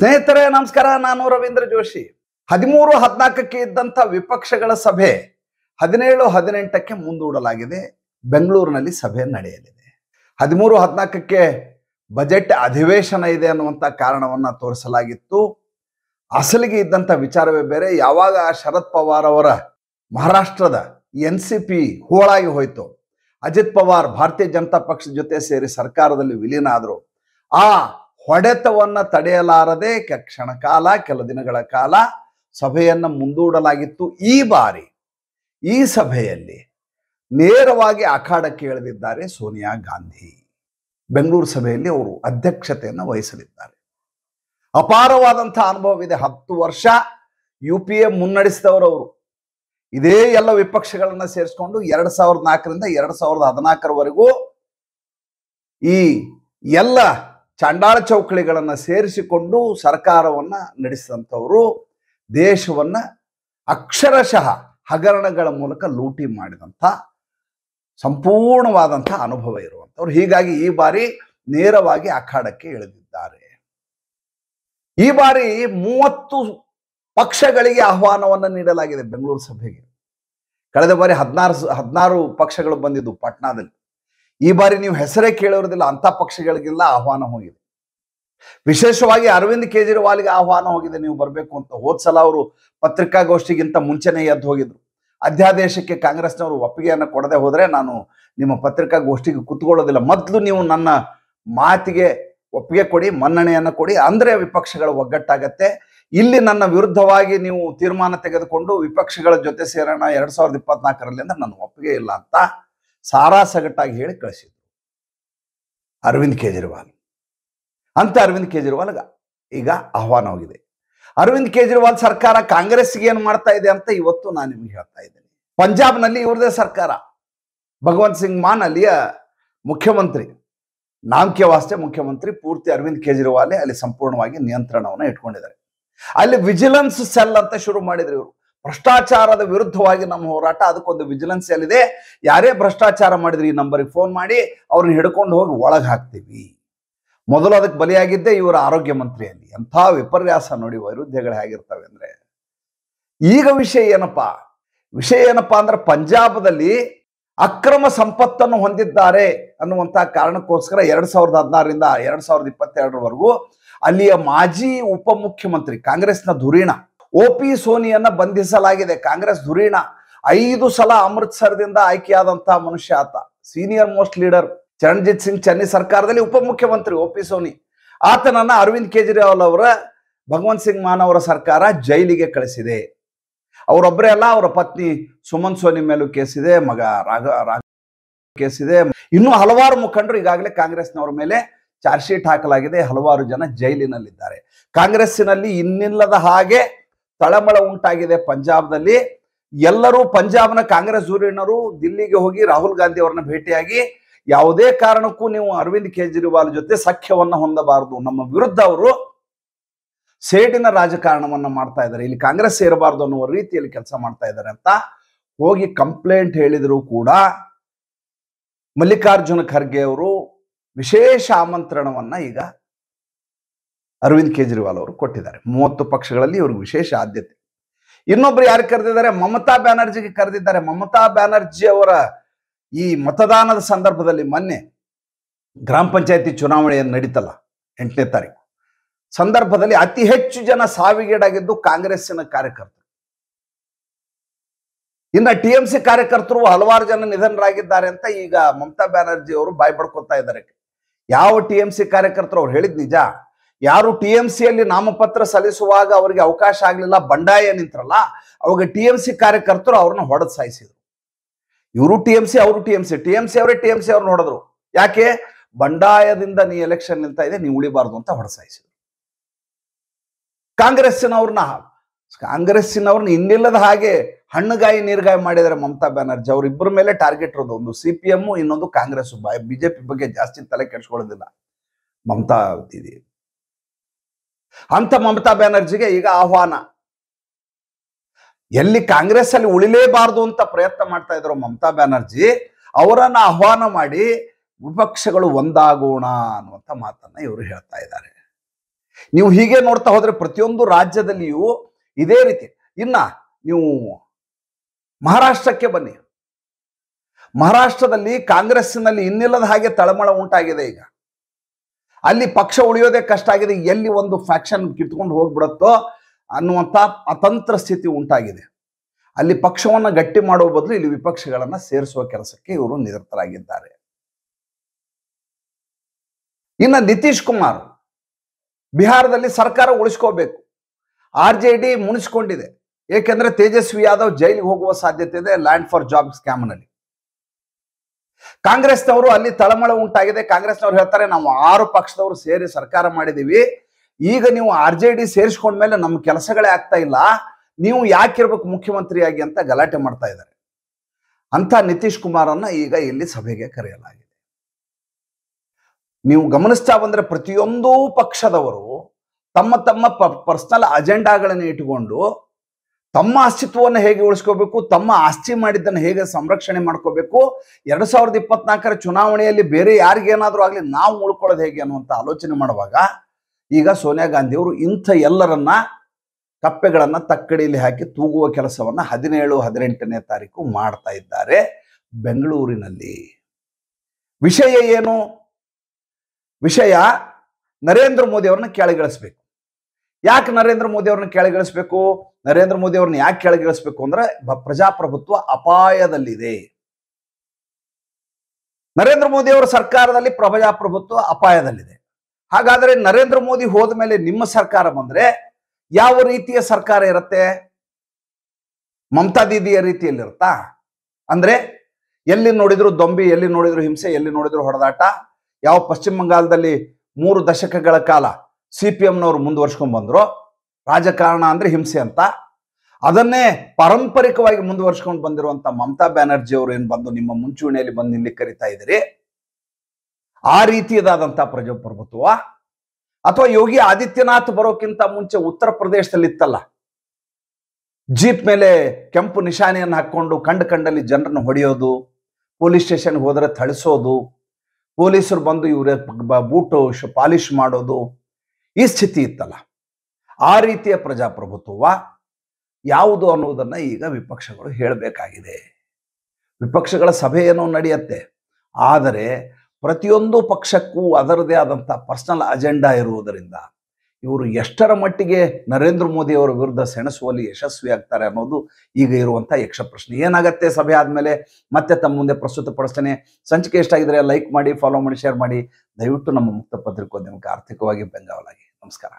ಸ್ನೇಹಿತರೆ ನಮಸ್ಕಾರ ನಾನು ರವೀಂದ್ರ ಜೋಶಿ ಹದಿಮೂರು ಹದಿನಾಲ್ಕಕ್ಕೆ ಇದ್ದಂಥ ವಿಪಕ್ಷಗಳ ಸಭೆ ಹದಿನೇಳು ಹದಿನೆಂಟಕ್ಕೆ ಮುಂದೂಡಲಾಗಿದೆ ಬೆಂಗಳೂರಿನಲ್ಲಿ ಸಭೆ ನಡೆಯಲಿದೆ ಹದಿಮೂರು ಹದಿನಾಲ್ಕಕ್ಕೆ ಬಜೆಟ್ ಅಧಿವೇಶನ ಇದೆ ಅನ್ನುವಂಥ ಕಾರಣವನ್ನು ತೋರಿಸಲಾಗಿತ್ತು ಅಸಲಿಗೆ ಇದ್ದಂಥ ವಿಚಾರವೇ ಬೇರೆ ಯಾವಾಗ ಶರದ್ ಪವಾರ್ ಅವರ ಮಹಾರಾಷ್ಟ್ರದ ಎನ್ ಸಿ ಪಿ ಹೋಳಾಗಿ ಹೋಯಿತು ಅಜಿತ್ ಪವಾರ್ ಭಾರತೀಯ ಜನತಾ ಪಕ್ಷದ ಜೊತೆ ಸೇರಿ ಸರ್ಕಾರದಲ್ಲಿ ವಿಲೀನ ಆದರು ಆ ಹೊಡೆತವನ್ನು ತಡೆಯಲಾರದೆ ಕ್ಷಣ ಕಾಲ ಕೆಲ ದಿನಗಳ ಕಾಲ ಸಭೆಯನ್ನು ಮುಂದೂಡಲಾಗಿತ್ತು ಈ ಬಾರಿ ಈ ಸಭೆಯಲ್ಲಿ ನೇರವಾಗಿ ಅಖಾಡಕ್ಕೆ ಇಳಿದಿದ್ದಾರೆ ಸೋನಿಯಾ ಗಾಂಧಿ ಬೆಂಗಳೂರು ಸಭೆಯಲ್ಲಿ ಅವರು ಅಧ್ಯಕ್ಷತೆಯನ್ನು ವಹಿಸಲಿದ್ದಾರೆ ಅಪಾರವಾದಂಥ ಅನುಭವವಿದೆ ಹತ್ತು ವರ್ಷ ಯು ಪಿ ಎ ಅವರು ಇದೇ ಎಲ್ಲ ವಿಪಕ್ಷಗಳನ್ನು ಸೇರಿಸ್ಕೊಂಡು ಎರಡ್ ಸಾವಿರದ ನಾಲ್ಕರಿಂದ ಎರಡು ಸಾವಿರದ ಹದಿನಾಲ್ಕರವರೆಗೂ ಈ ಎಲ್ಲ ಚಂಡಾಳ ಚೌಕಳಿಗಳನ್ನು ಸೇರಿಸಿಕೊಂಡು ಸರ್ಕಾರವನ್ನು ನಡೆಸಿದಂಥವರು ದೇಶವನ್ನು ಅಕ್ಷರಶಃ ಹಗರಣಗಳ ಮೂಲಕ ಲೂಟಿ ಮಾಡಿದಂಥ ಸಂಪೂರ್ಣವಾದಂಥ ಅನುಭವ ಇರುವಂಥವ್ರು ಹೀಗಾಗಿ ಈ ಬಾರಿ ನೇರವಾಗಿ ಅಖಾಡಕ್ಕೆ ಇಳಿದಿದ್ದಾರೆ ಈ ಬಾರಿ ಮೂವತ್ತು ಪಕ್ಷಗಳಿಗೆ ಆಹ್ವಾನವನ್ನು ನೀಡಲಾಗಿದೆ ಬೆಂಗಳೂರು ಸಭೆಗೆ ಕಳೆದ ಬಾರಿ ಹದಿನಾರು ಹದಿನಾರು ಪಕ್ಷಗಳು ಬಂದಿದ್ದು ಪಟ್ನಾದಲ್ಲಿ ಈ ಬಾರಿ ನೀವು ಹೆಸರೇ ಕೇಳಿರೋದಿಲ್ಲ ಅಂತ ಪಕ್ಷಗಳಿಗೆಲ್ಲ ಆಹ್ವಾನ ಹೋಗಿದೆ ವಿಶೇಷವಾಗಿ ಅರವಿಂದ್ ಕೇಜ್ರಿವಾಲ್ಗೆ ಆಹ್ವಾನ ಹೋಗಿದೆ ನೀವು ಬರಬೇಕು ಅಂತ ಹೋದ್ ಸಲ ಅವರು ಪತ್ರಿಕಾಗೋಷ್ಠಿಗಿಂತ ಮುಂಚೆನೇ ಎದ್ದು ಹೋಗಿದ್ರು ಅಧ್ಯಾದೇಶಕ್ಕೆ ಕಾಂಗ್ರೆಸ್ನವರು ಒಪ್ಪಿಗೆಯನ್ನು ಕೊಡದೆ ಹೋದ್ರೆ ನಾನು ನಿಮ್ಮ ಪತ್ರಿಕಾಗೋಷ್ಠಿಗೆ ಕೂತ್ಕೊಳ್ಳೋದಿಲ್ಲ ಮೊದಲು ನೀವು ನನ್ನ ಮಾತಿಗೆ ಒಪ್ಪಿಗೆ ಕೊಡಿ ಮನ್ನಣೆಯನ್ನು ಕೊಡಿ ಅಂದರೆ ವಿಪಕ್ಷಗಳ ಒಗ್ಗಟ್ಟಾಗತ್ತೆ ಇಲ್ಲಿ ನನ್ನ ವಿರುದ್ಧವಾಗಿ ನೀವು ತೀರ್ಮಾನ ತೆಗೆದುಕೊಂಡು ವಿಪಕ್ಷಗಳ ಜೊತೆ ಸೇರೋಣ ಎರಡು ಸಾವಿರದ ಇಪ್ಪತ್ನಾಲ್ಕರಲ್ಲಿ ಅಂದ್ರೆ ನನ್ನ ಒಪ್ಪಿಗೆ ಇಲ್ಲ ಅಂತ ಸಾರಾ ಸಗಟಾಗಿ ಹೇಳಿ ಕಳಿಸಿದ್ರು ಅರವಿಂದ್ ಕೇಜ್ರಿವಾಲ್ ಅಂತ ಅರವಿಂದ್ ಕೇಜ್ರಿವಾಲ್ಗ ಈಗ ಆಹ್ವಾನವಾಗಿದೆ ಅರವಿಂದ್ ಕೇಜ್ರಿವಾಲ್ ಸರ್ಕಾರ ಕಾಂಗ್ರೆಸ್ಗೆ ಏನು ಮಾಡ್ತಾ ಇದೆ ಅಂತ ಇವತ್ತು ನಾನು ನಿಮ್ಗೆ ಹೇಳ್ತಾ ಇದ್ದೀನಿ ನಲ್ಲಿ ಇವ್ರದೇ ಸರ್ಕಾರ ಭಗವಂತ್ ಸಿಂಗ್ ಮಾನ್ ಅಲ್ಲಿಯ ಮುಖ್ಯಮಂತ್ರಿ ನಾಮಕೆ ವಾಸ್ತೆ ಮುಖ್ಯಮಂತ್ರಿ ಪೂರ್ತಿ ಅರವಿಂದ್ ಕೇಜ್ರಿವಾಲ್ ಅಲ್ಲಿ ಸಂಪೂರ್ಣವಾಗಿ ನಿಯಂತ್ರಣವನ್ನು ಇಟ್ಕೊಂಡಿದ್ದಾರೆ ಅಲ್ಲಿ ವಿಜಿಲೆನ್ಸ್ ಸೆಲ್ ಅಂತ ಶುರು ಮಾಡಿದ್ರು ಇವರು ಭ್ರಷ್ಟಾಚಾರದ ವಿರುದ್ಧವಾಗಿ ನಮ್ಮ ಹೋರಾಟ ಅದಕ್ಕೊಂದು ವಿಜಿಲೆನ್ಸಿಯಲ್ಲಿದೆ ಯಾರೇ ಭ್ರಷ್ಟಾಚಾರ ಮಾಡಿದ್ರೆ ಈ ನಂಬರಿಗೆ ಫೋನ್ ಮಾಡಿ ಅವ್ರನ್ನ ಹಿಡ್ಕೊಂಡು ಹೋಗಿ ಒಳಗೆ ಹಾಕ್ತೀವಿ ಮೊದಲು ಅದಕ್ಕೆ ಬಲಿಯಾಗಿದ್ದೆ ಇವರ ಆರೋಗ್ಯ ಮಂತ್ರಿಯಲ್ಲಿ ಎಂಥ ವಿಪರ್ಯಾಸ ನೋಡಿ ವೈರುಧ್ಯಗಳು ಹೇಗಿರ್ತವೆ ಅಂದರೆ ಈಗ ವಿಷಯ ಏನಪ್ಪಾ ವಿಷಯ ಏನಪ್ಪಾ ಅಂದ್ರೆ ಪಂಜಾಬದಲ್ಲಿ ಅಕ್ರಮ ಸಂಪತ್ತನ್ನು ಹೊಂದಿದ್ದಾರೆ ಅನ್ನುವಂಥ ಕಾರಣಕ್ಕೋಸ್ಕರ ಎರಡ್ ಸಾವಿರದ ಹದಿನಾರರಿಂದ ಎರಡ್ ಸಾವಿರದ ಇಪ್ಪತ್ತೆರಡರವರೆಗೂ ಅಲ್ಲಿಯ ಮಾಜಿ ಉಪಮುಖ್ಯಮಂತ್ರಿ ಕಾಂಗ್ರೆಸ್ನ ಧುರೀಣ ಓ ಪಿ ಸೋನಿಯನ್ನ ಬಂಧಿಸಲಾಗಿದೆ ಕಾಂಗ್ರೆಸ್ ಧುರೀಣ ಐದು ಸಲ ಅಮೃತ್ಸರ್ದಿಂದ ಆಯ್ಕೆಯಾದಂತಹ ಮನುಷ್ಯ ಆತ senior most leader Charanjit Singh Channi ಸರ್ಕಾರದಲ್ಲಿ ಉಪಮುಖ್ಯಮಂತ್ರಿ ಒ ಪಿ ಸೋನಿ ಆತನನ್ನ ಅರವಿಂದ್ ಕೇಜ್ರಿವಾಲ್ ಅವರ ಭಗವಂತ್ ಸಿಂಗ್ ಮಾನ್ ಅವರ ಸರ್ಕಾರ ಜೈಲಿಗೆ ಕಳಿಸಿದೆ ಅವರೊಬ್ಬರೇ ಅಲ್ಲ ಅವರ ಪತ್ನಿ ಸುಮನ್ ಸೋನಿ ಮೇಲೂ ಕೇಸಿದೆ ಮಗ ರಾಘ ರಾಘ ಕೇಸಿದೆ ಇನ್ನೂ ಹಲವಾರು ಮುಖಂಡರು ಈಗಾಗಲೇ ಕಾಂಗ್ರೆಸ್ನವರ ಮೇಲೆ ಚಾರ್ಜ್ ಶೀಟ್ ಹಾಕಲಾಗಿದೆ ಹಲವಾರು ಜನ ಜೈಲಿನಲ್ಲಿದ್ದಾರೆ ಕಾಂಗ್ರೆಸ್ಸಿನಲ್ಲಿ ಇನ್ನಿಲ್ಲದ ಹಾಗೆ ತಳಮಳ ಉಂಟಾಗಿದೆ ಪಂಜಾಬ್ನಲ್ಲಿ ಎಲ್ಲರೂ ಪಂಜಾಬ್ನ ಕಾಂಗ್ರೆಸ್ ಧುರೀಣರು ದಿಲ್ಲಿಗೆ ಹೋಗಿ ರಾಹುಲ್ ಗಾಂಧಿ ಅವರನ್ನ ಭೇಟಿಯಾಗಿ ಯಾವುದೇ ಕಾರಣಕ್ಕೂ ನೀವು ಅರವಿಂದ್ ಕೇಜ್ರಿವಾಲ್ ಜೊತೆ ಸಖ್ಯವನ್ನ ಹೊಂದಬಾರದು ನಮ್ಮ ವಿರುದ್ಧ ಅವರು ಸೇಡಿನ ರಾಜಕಾರಣವನ್ನ ಮಾಡ್ತಾ ಇದ್ದಾರೆ ಇಲ್ಲಿ ಕಾಂಗ್ರೆಸ್ ಸೇರಬಾರದು ಅನ್ನುವ ರೀತಿಯಲ್ಲಿ ಕೆಲಸ ಮಾಡ್ತಾ ಇದ್ದಾರೆ ಅಂತ ಹೋಗಿ ಕಂಪ್ಲೇಂಟ್ ಹೇಳಿದರೂ ಕೂಡ ಮಲ್ಲಿಕಾರ್ಜುನ ಖರ್ಗೆ ಅವರು ವಿಶೇಷ ಆಮಂತ್ರಣವನ್ನ ಈಗ ಅರವಿಂದ್ ಕೇಜ್ರಿವಾಲ್ ಅವರು ಕೊಟ್ಟಿದ್ದಾರೆ ಮೂವತ್ತು ಪಕ್ಷಗಳಲ್ಲಿ ಇವ್ರಿಗೆ ವಿಶೇಷ ಆದ್ಯತೆ ಇನ್ನೊಬ್ರು ಯಾರು ಕರೆದಿದ್ದಾರೆ ಮಮತಾ ಬ್ಯಾನರ್ಜಿಗೆ ಕರೆದಿದ್ದಾರೆ ಮಮತಾ ಬ್ಯಾನರ್ಜಿ ಅವರ ಈ ಮತದಾನದ ಸಂದರ್ಭದಲ್ಲಿ ಮೊನ್ನೆ ಗ್ರಾಮ ಪಂಚಾಯತಿ ಚುನಾವಣೆಯನ್ನು ನಡೀತಲ್ಲ ಎಂಟನೇ ತಾರೀಕು ಸಂದರ್ಭದಲ್ಲಿ ಅತಿ ಹೆಚ್ಚು ಜನ ಸಾವಿಗೀಡಾಗಿದ್ದು ಕಾಂಗ್ರೆಸ್ಸಿನ ಕಾರ್ಯಕರ್ತರು ಇನ್ನು ಟಿ ಎಂ ಸಿ ಕಾರ್ಯಕರ್ತರು ಹಲವಾರು ಜನ ನಿಧನರಾಗಿದ್ದಾರೆ ಅಂತ ಈಗ ಮಮತಾ ಬ್ಯಾನರ್ಜಿ ಅವರು ಬಾಯ್ ಪಡ್ಕೊತಾ ಇದ್ದಾರೆ ಯಾವ ಟಿ ಎಂ ಸಿ ಕಾರ್ಯಕರ್ತರು ಅವ್ರು ಹೇಳಿದ್ ನಿಜ ಯಾರು ಟಿ ಎಂ ಸಿಯಲ್ಲಿ ನಾಮಪತ್ರ ಸಲ್ಲಿಸುವಾಗ ಅವರಿಗೆ ಅವಕಾಶ ಆಗಲಿಲ್ಲ ಬಂಡಾಯ ನಿಂತರಲ್ಲ ಅವಾಗ ಟಿ ಎಂ ಸಿ ಕಾರ್ಯಕರ್ತರು ಅವ್ರನ್ನ ಹೊಡೆದು ಸಾಯಿಸಿದ್ರು ಇವರು ಟಿ ಎಂ ಸಿ ಅವರು T M C T M C ಅವರೇ ಟಿ ಎಂ ಸಿ ಅವ್ರನ್ನ ಹೊಡೆದ್ರು ಯಾಕೆ ಬಂಡಾಯದಿಂದ ನೀ ಎಲೆಕ್ಷನ್ ನಿಲ್ತಾ ಇದೆ ನೀವು ಉಳಿಬಾರ್ದು ಅಂತ ಹೊಡೆಸಾಯಿಸಿದ್ರು ಕಾಂಗ್ರೆಸ್ಸಿನವ್ರನ್ನ ಕಾಂಗ್ರೆಸ್ಸಿನವ್ರನ್ನ ಇನ್ನಿಲ್ಲದ ಹಾಗೆ ಹಣ್ಣುಗಾಯಿ ನೀರ್ಗಾಯಿ ಮಾಡಿದರೆ ಮಮತಾ ಬ್ಯಾನರ್ಜಿ ಇಬ್ಬರ ಮೇಲೆ ಟಾರ್ಗೆಟ್ ಇರೋದು ಒಂದು ಸಿ ಪಿ ಎಮ್ ಇನ್ನೊಂದು ಕಾಂಗ್ರೆಸ್ ಬಿಜೆಪಿ ಬಗ್ಗೆ ಜಾಸ್ತಿ ತಲೆ ಕೆಡಿಸ್ಕೊಳ್ಳೋದಿಲ್ಲ ಮಮತಾ ಅಂತ ಮಮತಾ ಬ್ಯಾನರ್ಜಿಗೆ ಈಗ ಆಹ್ವಾನ ಎಲ್ಲಿ ಕಾಂಗ್ರೆಸ್ ಅಲ್ಲಿ ಉಳಿಲೇಬಾರದು ಅಂತ ಪ್ರಯತ್ನ ಮಾಡ್ತಾ ಇದ್ರು ಮಮತಾ ಬ್ಯಾನರ್ಜಿ ಅವರನ್ನ ಆಹ್ವಾನ ಮಾಡಿ ವಿಪಕ್ಷಗಳು ಒಂದಾಗೋಣ ಅನ್ನುವಂತ ಮಾತನ್ನ ಇವರು ಹೇಳ್ತಾ ಇದ್ದಾರೆ ನೀವು ಹೀಗೆ ನೋಡ್ತಾ ಹೋದ್ರೆ ಪ್ರತಿಯೊಂದು ರಾಜ್ಯದಲ್ಲಿಯೂ ಇದೇ ರೀತಿ ಇನ್ನ ನೀವು ಮಹಾರಾಷ್ಟ್ರಕ್ಕೆ ಬನ್ನಿ ಮಹಾರಾಷ್ಟ್ರದಲ್ಲಿ ಕಾಂಗ್ರೆಸ್ನಲ್ಲಿ ಇನ್ನಿಲ್ಲದ ಹಾಗೆ ತಳಮಳ ಉಂಟಾಗಿದೆ ಈಗ ಅಲ್ಲಿ ಪಕ್ಷ ಉಳಿಯೋದೇ ಕಷ್ಟ ಆಗಿದೆ ಎಲ್ಲಿ ಒಂದು ಫ್ಯಾಕ್ಷನ್ ಕಿತ್ಕೊಂಡು ಹೋಗ್ಬಿಡತ್ತೋ ಅನ್ನುವಂತ ಅತಂತ್ರ ಸ್ಥಿತಿ ಉಂಟಾಗಿದೆ ಅಲ್ಲಿ ಪಕ್ಷವನ್ನು ಗಟ್ಟಿ ಮಾಡುವ ಬದಲು ಇಲ್ಲಿ ವಿಪಕ್ಷಗಳನ್ನ ಸೇರಿಸುವ ಕೆಲಸಕ್ಕೆ ಇವರು ನಿರತರಾಗಿದ್ದಾರೆ ಇನ್ನು ನಿತೀಶ್ ಕುಮಾರ್ ಬಿಹಾರದಲ್ಲಿ ಸರ್ಕಾರ ಉಳಿಸ್ಕೋಬೇಕು ಆರ್ ಜೆ ಡಿ ಮುನಿಸ್ಕೊಂಡಿದೆ ಏಕೆಂದರೆ ತೇಜಸ್ವಿ ಯಾದವ್ ಜೈಲಿಗೆ ಹೋಗುವ ಸಾಧ್ಯತೆ ಇದೆ ಲ್ಯಾಂಡ್ ಫಾರ್ ಜಾಬ್ ಸ್ಕ್ಯಾಮ್ನಲ್ಲಿ ಕಾಂಗ್ರೆಸ್ನವರು ಅಲ್ಲಿ ತಳಮಳ ಉಂಟಾಗಿದೆ ನವರು ಹೇಳ್ತಾರೆ ನಾವು ಆರು ಪಕ್ಷದವರು ಸೇರಿ ಸರ್ಕಾರ ಮಾಡಿದೀವಿ ಈಗ ನೀವು ಆರ್ ಜೆ ಡಿ ಸೇರಿಸ್ಕೊಂಡ್ಮೇಲೆ ನಮ್ಮ ಕೆಲಸಗಳೇ ಆಗ್ತಾ ಇಲ್ಲ ನೀವು ಯಾಕಿರ್ಬೇಕು ಮುಖ್ಯಮಂತ್ರಿಯಾಗಿ ಅಂತ ಗಲಾಟೆ ಮಾಡ್ತಾ ಇದ್ದಾರೆ ಅಂತ ನಿತೀಶ್ ಕುಮಾರನ್ನ ಈಗ ಇಲ್ಲಿ ಸಭೆಗೆ ಕರೆಯಲಾಗಿದೆ ನೀವು ಗಮನಿಸ್ತಾ ಬಂದ್ರೆ ಪ್ರತಿಯೊಂದು ಪಕ್ಷದವರು ತಮ್ಮ ತಮ್ಮ ಪರ್ಸನಲ್ ಅಜೆಂಡಾಗಳನ್ನು ಇಟ್ಟುಕೊಂಡು ತಮ್ಮ ಅಸ್ತಿತ್ವವನ್ನು ಹೇಗೆ ಉಳಿಸ್ಕೋಬೇಕು ತಮ್ಮ ಆಸ್ತಿ ಮಾಡಿದ್ದನ್ನು ಹೇಗೆ ಸಂರಕ್ಷಣೆ ಮಾಡ್ಕೋಬೇಕು ಎರಡು ಸಾವಿರದ ಇಪ್ಪತ್ನಾಲ್ಕರ ಚುನಾವಣೆಯಲ್ಲಿ ಬೇರೆ ಯಾರಿಗೇನಾದರೂ ಆಗಲಿ ನಾವು ಉಳ್ಕೊಳ್ಳೋದು ಹೇಗೆ ಅನ್ನುವಂಥ ಆಲೋಚನೆ ಮಾಡುವಾಗ ಈಗ ಸೋನಿಯಾ ಗಾಂಧಿಯವರು ಇಂಥ ಎಲ್ಲರನ್ನ ಕಪ್ಪೆಗಳನ್ನ ತಕ್ಕಡಿಯಲ್ಲಿ ಹಾಕಿ ತೂಗುವ ಕೆಲಸವನ್ನ ಹದಿನೇಳು ಹದಿನೆಂಟನೇ ತಾರೀಕು ಮಾಡ್ತಾ ಇದ್ದಾರೆ ಬೆಂಗಳೂರಿನಲ್ಲಿ ವಿಷಯ ಏನು ವಿಷಯ ನರೇಂದ್ರ ಮೋದಿ ಅವ್ರನ್ನ ಕೆಳಗಿಳಿಸ್ಬೇಕು ಯಾಕೆ ನರೇಂದ್ರ ಮೋದಿ ಅವ್ರನ್ನ ಕೆಳಗಿಳಿಸ್ಬೇಕು ನರೇಂದ್ರ ಮೋದಿ ಅವ್ರನ್ನ ಯಾಕೆ ಕೆಳಗಿಳಿಸ್ಬೇಕು ಅಂದ್ರೆ ಪ್ರಜಾಪ್ರಭುತ್ವ ಅಪಾಯದಲ್ಲಿದೆ ನರೇಂದ್ರ ಮೋದಿ ಅವರ ಸರ್ಕಾರದಲ್ಲಿ ಪ್ರಜಾಪ್ರಭುತ್ವ ಅಪಾಯದಲ್ಲಿದೆ ಹಾಗಾದ್ರೆ ನರೇಂದ್ರ ಮೋದಿ ಹೋದ ಮೇಲೆ ನಿಮ್ಮ ಸರ್ಕಾರ ಬಂದ್ರೆ ಯಾವ ರೀತಿಯ ಸರ್ಕಾರ ಇರುತ್ತೆ ಮಮತಾ ದೀದಿಯ ರೀತಿಯಲ್ಲಿರುತ್ತಾ ಅಂದ್ರೆ ಎಲ್ಲಿ ನೋಡಿದ್ರು ದೊಂಬಿ ಎಲ್ಲಿ ನೋಡಿದ್ರು ಹಿಂಸೆ ಎಲ್ಲಿ ನೋಡಿದ್ರು ಹೊಡೆದಾಟ ಯಾವ ಪಶ್ಚಿಮ ಬಂಗಾಳದಲ್ಲಿ ಮೂರು ದಶಕಗಳ ಕಾಲ ಸಿ ಪಿ ಎಂನವರು ಮುಂದುವರ್ಸ್ಕೊಂಡ್ ಬಂದ್ರು ರಾಜಕಾರಣ ಅಂದರೆ ಹಿಂಸೆ ಅಂತ ಅದನ್ನೇ ಪಾರಂಪರಿಕವಾಗಿ ಮುಂದುವರ್ಸ್ಕೊಂಡು ಬಂದಿರುವಂತ ಮಮತಾ ಬ್ಯಾನರ್ಜಿ ಅವರು ಏನು ಬಂದು ನಿಮ್ಮ ಮುಂಚೂಣಿಯಲ್ಲಿ ಬಂದು ನಿಲ್ಲಿ ಕರಿತಾ ಇದ್ದೀರಿ ಆ ರೀತಿಯದಾದಂಥ ಪ್ರಜಾಪ್ರಭುತ್ವ ಅಥವಾ ಯೋಗಿ ಆದಿತ್ಯನಾಥ್ ಬರೋಕ್ಕಿಂತ ಮುಂಚೆ ಉತ್ತರ ಪ್ರದೇಶದಲ್ಲಿ ಇತ್ತಲ್ಲ ಜೀಪ್ ಮೇಲೆ ಕೆಂಪು ನಿಶಾನೆಯನ್ನು ಹಾಕ್ಕೊಂಡು ಕಂಡು ಕಂಡಲ್ಲಿ ಜನರನ್ನು ಹೊಡೆಯೋದು ಪೊಲೀಸ್ ಸ್ಟೇಷನ್ಗೆ ಹೋದ್ರೆ ಥಳಿಸೋದು ಪೊಲೀಸರು ಬಂದು ಇವರ ಬೂಟು ಪಾಲಿಶ್ ಮಾಡೋದು ಈ ಸ್ಥಿತಿ ಇತ್ತಲ್ಲ ಆ ರೀತಿಯ ಪ್ರಜಾಪ್ರಭುತ್ವ ಯಾವುದು ಅನ್ನುವುದನ್ನು ಈಗ ವಿಪಕ್ಷಗಳು ಹೇಳಬೇಕಾಗಿದೆ ವಿಪಕ್ಷಗಳ ಸಭೆಯನ್ನು ನಡೆಯುತ್ತೆ ಆದರೆ ಪ್ರತಿಯೊಂದು ಪಕ್ಷಕ್ಕೂ ಅದರದೇ ಆದಂಥ ಪರ್ಸನಲ್ ಅಜೆಂಡಾ ಇರುವುದರಿಂದ ಇವರು ಎಷ್ಟರ ಮಟ್ಟಿಗೆ ನರೇಂದ್ರ ಅವರ ವಿರುದ್ಧ ಸೆಣಸುವಲ್ಲಿ ಆಗ್ತಾರೆ ಅನ್ನೋದು ಈಗ ಇರುವಂಥ ಯಕ್ಷ ಪ್ರಶ್ನೆ ಏನಾಗತ್ತೆ ಸಭೆ ಆದಮೇಲೆ ಮತ್ತೆ ತಮ್ಮ ಮುಂದೆ ಪ್ರಸ್ತುತಪಡಿಸ್ತೇನೆ ಸಂಚಿಕೆ ಎಷ್ಟಾಗಿದ್ರೆ ಲೈಕ್ ಮಾಡಿ ಫಾಲೋ ಮಾಡಿ ಶೇರ್ ಮಾಡಿ ದಯವಿಟ್ಟು ನಮ್ಮ ಮುಕ್ತ ಪತ್ರಿಕೋದ್ಯಮಕ್ಕೆ ಆರ್ಥಿಕವಾಗಿ ಬೆಂಗಾವಲಾಗಿ ನಮಸ್ಕಾರ